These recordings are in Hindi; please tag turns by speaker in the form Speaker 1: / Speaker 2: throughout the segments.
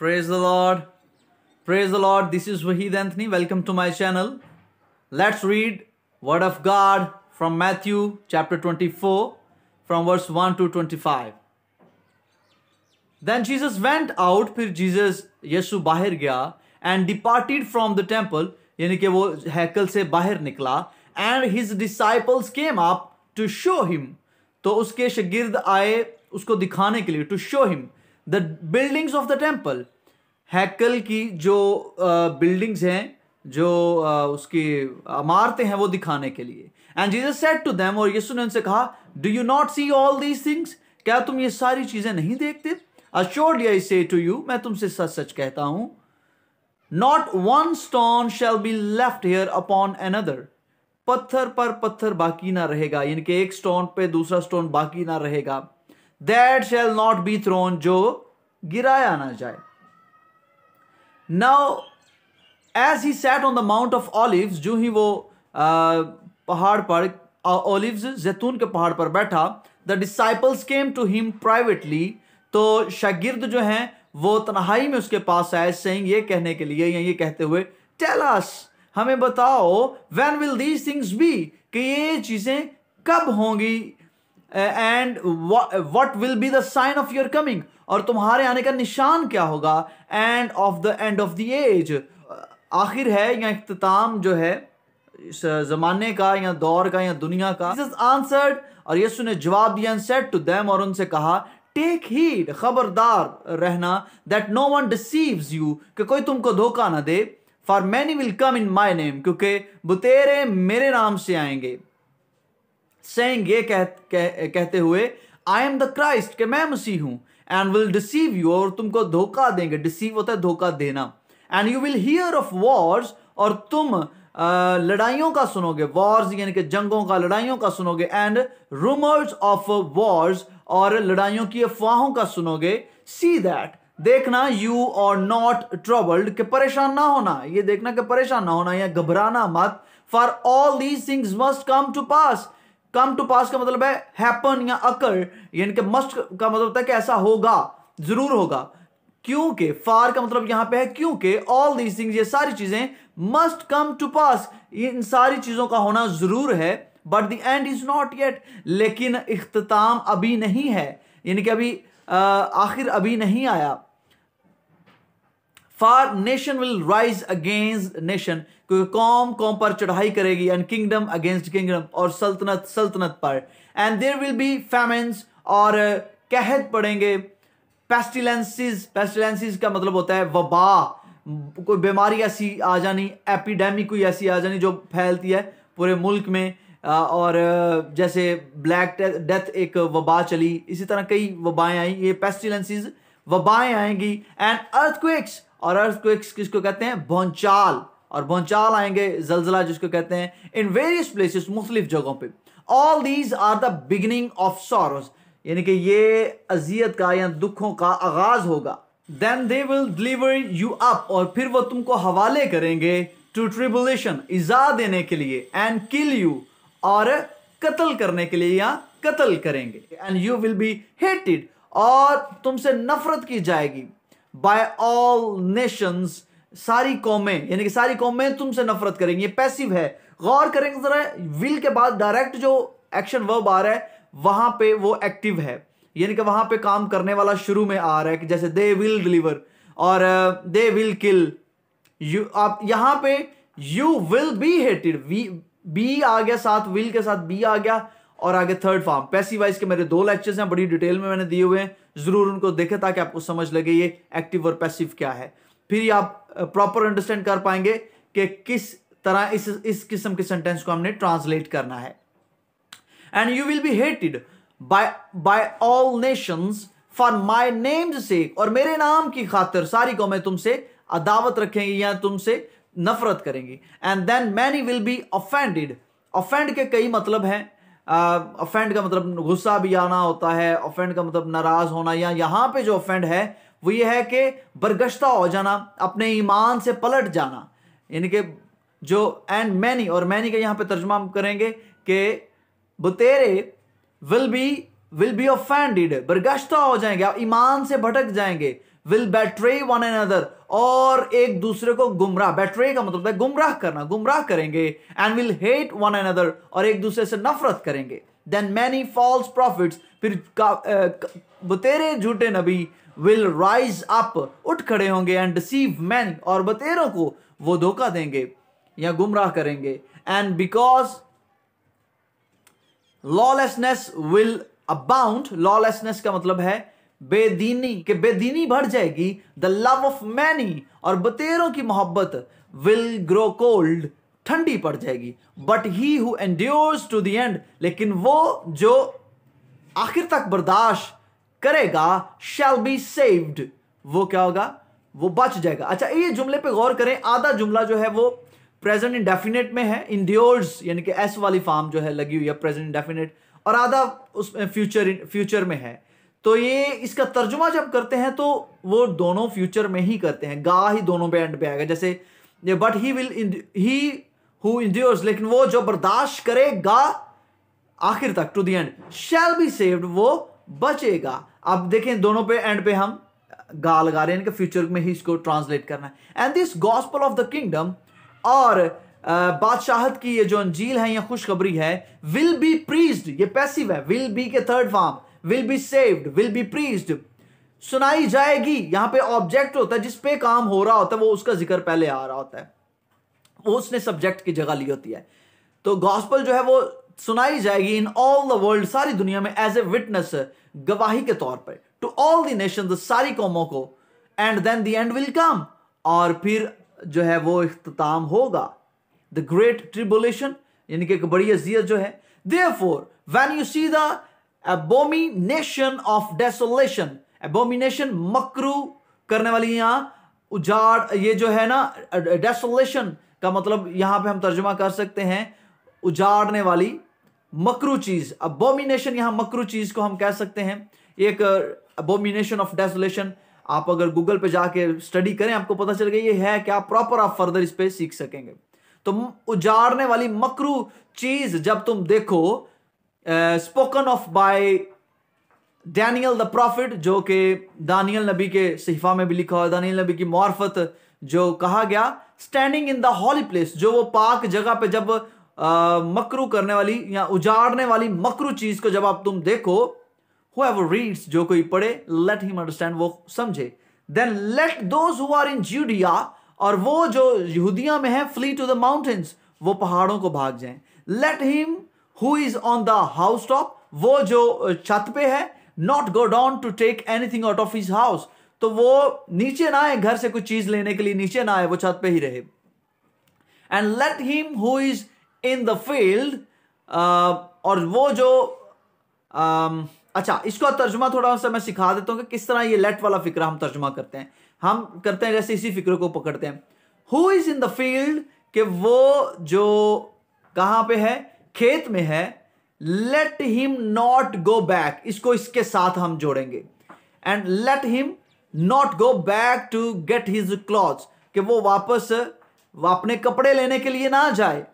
Speaker 1: Praise the Lord. Praise the Lord. This is Wahid Anthony. Welcome to my channel. Let's read Word of God from Matthew chapter 24 from verse 1 to 25. Then Jesus went out, फिर Jesus Yesu bahir गया and departed from the temple, यानी कि वो हैकल से बाहर and his disciples came up to show him. To uske shagird आए usko दिखाने ke liye to show him. The buildings of the temple हैकल की जो बिल्डिंग्स हैं जो उसकी इमारतें हैं वो दिखाने के लिए and Jesus said to them और यीशु ने उनसे कहा do you not see all these things क्या तुम ये सारी चीजें नहीं देखते अशोर्ड आई से टू यू मैं तुमसे सच सच कहता हूं not one stone shall be left here upon another पत्थर पर पत्थर बाकी ना रहेगा यानी कि एक स्टोन पे दूसरा स्टोन बाकी ना रहेगा that shall not be thrown जो गिराया ना जाए now as he sat on the Mount of Olive जो ही वो पहाड़ पर ऑलिव जैतून के पहाड़ पर बैठा the disciples came to him privately तो शागिर्द जो हैं वो तनहाई में उसके पास आए सेंग ये कहने के लिए या ये कहते हुए टेल अस हमें बताओ when will these things be कि ये चीज़ें कब होंगी and what will be the sign of your coming और तुम्हारे आने का निशान क्या होगा end of the end of the age आखिर है या अख्ताम जो है इस uh, जमाने का या दौर का या दुनिया का आंसर्ड और यीशु ने जवाब दिया एंड सेड टू देम और उनसे कहा टेक हीड खबरदार रहना that no one deceives you कि कोई तुमको धोखा ना दे for many will come in my name क्योंकि बुतेरे मेरे नाम से आएंगे saying keh, keh, kehte कहते हुए आई एम christ ke के मैं hu and will deceive you you और तुमको धोखा देंगे hota hai dhoka धोखा देना and will hear of of wars और तुम लड़ाइयों का सुनोगे वॉर्स yani ke जंगों का लड़ाइयों का सुनोगे एंड rumors ऑफ वॉर्स और लड़ाइयों की अफवाहों का सुनोगे सी दैट देखना यू और नॉट ट्रबल्ड के परेशान ना होना ये देखना कि परेशान ना होना या घबराना मत for all these things must come to pass come to pass का मतलब है हैपन या अकर यानी कि मस्ट का मतलब होता है कि ऐसा होगा जरूर होगा क्योंकि फार का मतलब यहां पे है क्योंकि ऑल दीज थिंग्स ये सारी चीजें मस्ट कम टू पास इन सारी चीजों का होना जरूर है but the end is not yet लेकिन इख्ताम अभी नहीं है यानी कि अभी आखिर अभी नहीं आया for nation will rise against nation क्योंकि कौम कौम पर चढ़ाई करेगी एंड किंगडम अगेंस्ट किंगडम और सल्तनत सल्तनत पर and there will be famines और कहत पड़ेंगे पेस्टिलेंसिस पेस्टिलेंसिस का मतलब होता है वबा कोई बीमारी ऐसी आ जानी एपिडेमिक कोई ऐसी आ जानी जो फैलती है पूरे मुल्क में और जैसे ब्लैक डेथ एक वबा चली इसी तरह कई वबाएं आई ये पेस्टिलेंसिस वबाएं आएंगी एंड अर्थक्वेक्स और अर्थक्वेक्स किसको कहते हैं भोंचाल और भौचाल आएंगे जलजिला जिसको कहते हैं इन वेरियस प्लेसेस मुख्तलिफ जगहों पे all these are the beginning of sorrows यानी कि ये अजियत का या दुखों का आगाज होगा then they will deliver you up और फिर वो तुमको हवाले करेंगे टू ट्रिबुलेशन इजा देने के लिए एंड किल यू और कत्ल करने के लिए या कत्ल करेंगे and you will be hated और तुमसे नफरत की जाएगी बाय ऑल नेशंस सारी कौमें यानी कि सारी कौमें तुमसे नफरत करेंगी ये पैसिव है गौर करेंगे जरा विल के बाद डायरेक्ट जो एक्शन वर्ब आ रहा है वहां पे वो एक्टिव है यानी कि वहां पे काम करने वाला शुरू में आ रहा है कि जैसे दे विल डिलीवर और दे विल किल यू आप यहां पे you will be hated be आ गया साथ विल के साथ बी आ गया और आगे थर्ड फॉर्म पैसिव वाइज के मेरे दो लेक्चर्स हैं बड़ी डिटेल में मैंने दिए हुए हैं जरूर उनको देखे ताकि आपको समझ लगे ये एक्टिव और पैसिव क्या है फिर आप प्रॉपर अंडरस्टैंड कर पाएंगे कि किस तरह इस इस किस्म के सेंटेंस को हमने ट्रांसलेट करना है and you will be hated by by all nations for my names से और मेरे नाम की खातिर सारी कौमें तुमसे अदावत रखेंगी या तुमसे नफरत करेंगी and then many will be offended offend के कई मतलब हैं ऑफेंड uh, का मतलब गुस्सा भी आना होता है ऑफेंड का मतलब नाराज होना या यहाँ पे जो ऑफेंड है वो ये है कि बरगश्ता हो जाना अपने ईमान से पलट जाना यानी कि जो एंड मैनी और मैनी का यहाँ पे तर्जमा करेंगे कि बतेरे will be will be offended बरगश्ता हो जाएंगे आप ईमान से भटक जाएंगे will betray one another और एक दूसरे को गुमराह बैटरे का मतलब है गुमराह करना गुमराह करेंगे and will hate one another और एक दूसरे से नफरत करेंगे देन मैनी फॉल्स प्रॉफिट फिर बतेरे झूठे नबी विल राइज अप उठ खड़े होंगे एंड डिसीव मैन और बतेरों को वो धोखा देंगे या गुमराह करेंगे and because lawlessness will abound lawlessness का मतलब है बेदीनी के बेदीनी बढ़ जाएगी द लव ऑफ मैनी और बतेरों की मोहब्बत विल ग्रो कोल्ड ठंडी पड़ जाएगी but he who endures to the end लेकिन वो जो आखिर तक बर्दाश्त करेगा शैल बी सेव्ड वो क्या होगा वो बच जाएगा अच्छा ये जुमले पे गौर करें आधा जुमला जो है वो प्रेजेंट इंडेफिनेट में है इंड्योर्स यानी कि एस वाली फॉर्म जो है लगी हुई है प्रेजेंट इंडेफिनेट और आधा उसमें फ्यूचर फ्यूचर में है तो ये इसका तर्जुमा जब करते हैं तो वो दोनों फ्यूचर में ही करते हैं गा ही दोनों पे एंड पे आएगा जैसे ये but he will he who endures लेकिन वो जो बर्दाश्त करेगा आखिर तक to the end shall be saved वो बचेगा अब देखें दोनों पे एंड पे हम गा लगा रहे हैं कि फ्यूचर में ही इसको ट्रांसलेट करना है and this gospel of the kingdom और बादशाहत की ये जो अंजील है या खुशखबरी है विल बी प्रीज्ड ये पैसिव है विल बी के third form will be saved will be preached सुनाई जाएगी यहां पे ऑब्जेक्ट होता है जिस पे काम हो रहा होता है वो उसका जिक्र पहले आ रहा होता है वो उसने सब्जेक्ट की जगह ली होती है तो गॉस्पल जो है वो सुनाई जाएगी इन ऑल द वर्ल्ड सारी दुनिया में एज ए विटनेस गवाही के तौर पर टू ऑल द नेशन सारी कौमों को and then the end will come और फिर जो है वो अख्ताम होगा द ग्रेट ट्रिबुलेशन यानी कि एक बड़ी अजियत जो है therefore when you see the of desolation abomination मकरू करने वाली यहां उजाड़ ये जो है ना डेसोलेशन का मतलब यहां पे हम तर्जुमा कर सकते हैं उजाड़ने वाली मकरू चीज अबोमिनेशन यहां मकरू चीज को हम कह सकते हैं एक अबोमिनेशन ऑफ डेसोलेशन आप अगर गूगल पे जाके स्टडी करें आपको पता चल गया ये है क्या प्रॉपर आप फर्दर इस पर सीख सकेंगे तो उजाड़ने वाली मकरू चीज जब तुम देखो spoken of by Daniel the prophet जो कि दानियल नबी के सहीफा में भी लिखा हुआ दानियल नबी की मार्फत जो कहा गया standing in the holy place जो वो पाक जगह पे जब मकरू करने वाली या उजाड़ने वाली मकरू चीज को जब आप तुम देखो हु रीड्स जो कोई पढ़े लेट हिम अंडरस्टैंड वो समझे then let those are in Judea और वो जो यहूदिया में है फ्ली टू द माउंटेन्स वो पहाड़ों को भाग जाए let him who is on the house top वो जो छत पे है not go down to take anything out of his house तो वो नीचे ना आए घर से कुछ चीज लेने के लिए नीचे ना आए वो छत पे ही रहे and let him who is in the field और वो जो um, अच्छा इसका तर्जमा थोड़ा सा मैं सिखा देता हूँ कि किस तरह ये लेट वाला फिक्र हम तर्जमा करते हैं हम करते हैं जैसे इसी फिक्र को पकड़ते हैं who is in the field कि वो जो कहाँ पे है खेत में है let him not go back इसको इसके साथ हम जोड़ेंगे and let him not go back to get his cloth कि वो वापस अपने कपड़े लेने के लिए ना जाए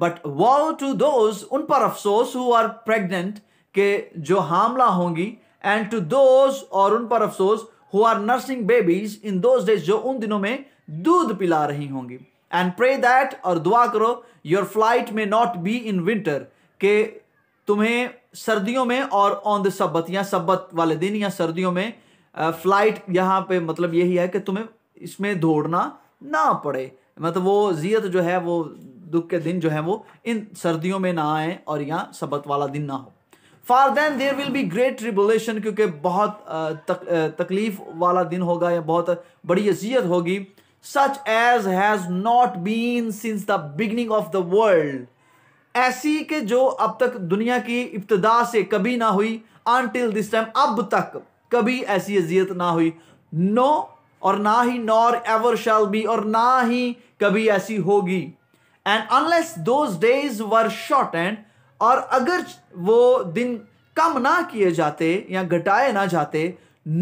Speaker 1: बट वो टू दोज उन पर अफसोस हु आर प्रेग्नेंट के जो हामला होंगी एंड टू दोज और उन पर अफसोस who are nursing babies in those days जो उन दिनों में दूध पिला रही होंगी एंड प्रे दैट और दुआ करो your flight may not be in winter के तुम्हें सर्दियों में और ऑन द सब्बत या सब्बत वाले दिन या सर्दियों में फ्लाइट यहाँ पे मतलब यही है कि तुम्हें इसमें दौड़ना ना पड़े मतलब वो जियत जो है वो दुख के दिन जो है वो इन सर्दियों में ना आए और यहाँ सबक वाला दिन ना हो for then there will be great tribulation क्योंकि बहुत तक, तकलीफ वाला दिन होगा या बहुत बड़ी अजियत होगी such as has not been since the beginning of the world ऐसी के जो अब तक दुनिया की इब्तदा से कभी ना हुई अनटिल दिस टाइम अब तक कभी ऐसी अजियत ना हुई नो no, और ना ही नॉर एवर शैल बी और ना ही कभी ऐसी होगी and unless those days were end और अगर वो दिन कम ना किए जाते या घटाए ना जाते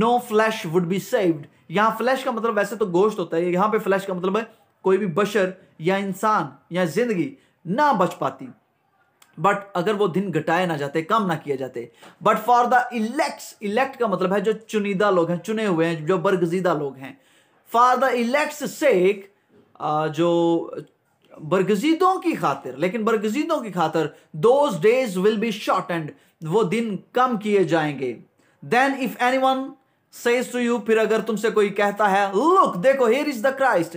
Speaker 1: no flesh would be saved यहाँ फ्लैश का मतलब वैसे तो गोश्त होता है यहां पे फ्लैश का मतलब है कोई भी बशर या इंसान या जिंदगी ना बच पाती बट अगर वो दिन घटाए ना जाते कम ना किए जाते but for the elects elect का मतलब है जो चुनिदा लोग हैं चुने हुए हैं जो बरगजीदा लोग हैं फॉर द इलेक्ट्स सेक जो बरगजीदों की खातिर लेकिन बरगजीदों की खातिर those days will be short and वो दिन कम किए जाएंगे then if anyone to you फिर अगर तुमसे कोई कहता है लुक देखो हेयर इज द क्राइस्ट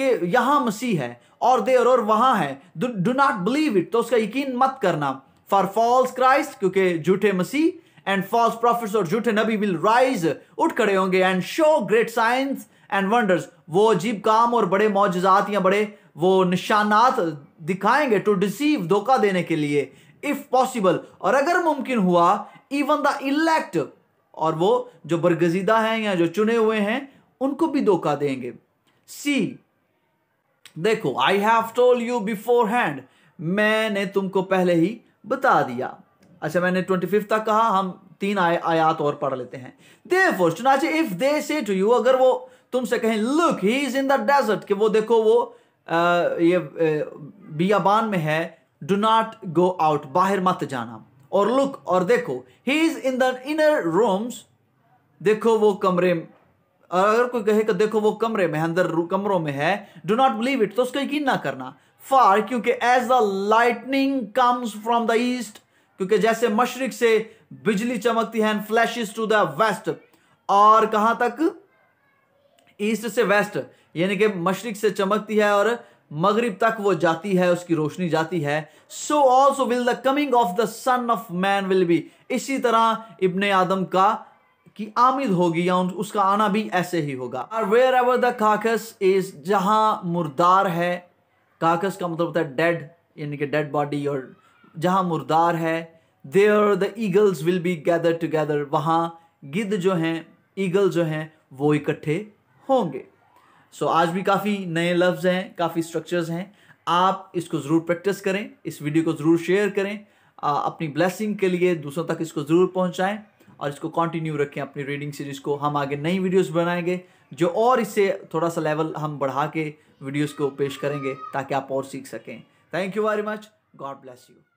Speaker 1: कि यहां मसीह है और देर और वहां है डू नॉट बिलीव इट तो उसका यकीन मत करना फॉर फॉल्स क्राइस्ट क्योंकि झूठे मसीह एंड फॉल्स प्रॉफिट और झूठे नबी विल राइज उठ खड़े होंगे and show great signs and wonders वो अजीब काम और बड़े मोजात या बड़े वो निशानात दिखाएंगे टू डिसीव धोखा देने के लिए इफ पॉसिबल और अगर मुमकिन हुआ इवन द इलेक्ट और वो जो बरगजीदा हैं या जो चुने हुए हैं उनको भी धोखा देंगे सी देखो I have told you beforehand मैंने तुमको पहले ही बता दिया अच्छा मैंने ट्वेंटी फिफ्थ तक कहा हम तीन आय, आयात और पढ़ लेते हैं देयरफॉर चुनाचे इफ दे से टू यू अगर वो तुमसे कहें look he is in the desert कि वो देखो वो ये बियाबान में है डू नॉट गो आउट बाहर मत जाना और लुक और देखो he is in the inner rooms देखो वो कमरे अगर कोई कहे कि देखो वो कमरे में अंदर कमरों में है डो नॉट बिलीव इट तो उसको यकीन ना करना फार क्योंकि as the lightning comes from the east क्योंकि जैसे मशरक से बिजली चमकती है and flashes to the west और कहां तक ईस्ट से वेस्ट यानी कि मशरक से चमकती है और मगरिब तक वो जाती है उसकी रोशनी जाती है so also will the coming of the son of man will be इसी तरह इबन आदम का की आमिद होगी या उसका आना भी ऐसे ही होगा और wherever the carcass is जहाँ मुर्दार है काकस का मतलब होता है डेड यानी कि डेड बॉडी और जहाँ मुर्दार है there the eagles will be gather together वहाँ गिद्ध जो हैं ईगल जो हैं वो इकट्ठे होंगे सो so, आज भी काफ़ी नए लफ्ज़ हैं काफ़ी स्ट्रक्चर्स हैं आप इसको ज़रूर प्रैक्टिस करें इस वीडियो को ज़रूर शेयर करें आ, अपनी ब्लेसिंग के लिए दूसरों तक इसको ज़रूर पहुंचाएं और इसको कंटिन्यू रखें अपनी रीडिंग सीरीज़ को हम आगे नई वीडियोस बनाएंगे जो और इससे थोड़ा सा लेवल हम बढ़ा के वीडियोज़ को पेश करेंगे ताकि आप और सीख सकें thank you very much God bless you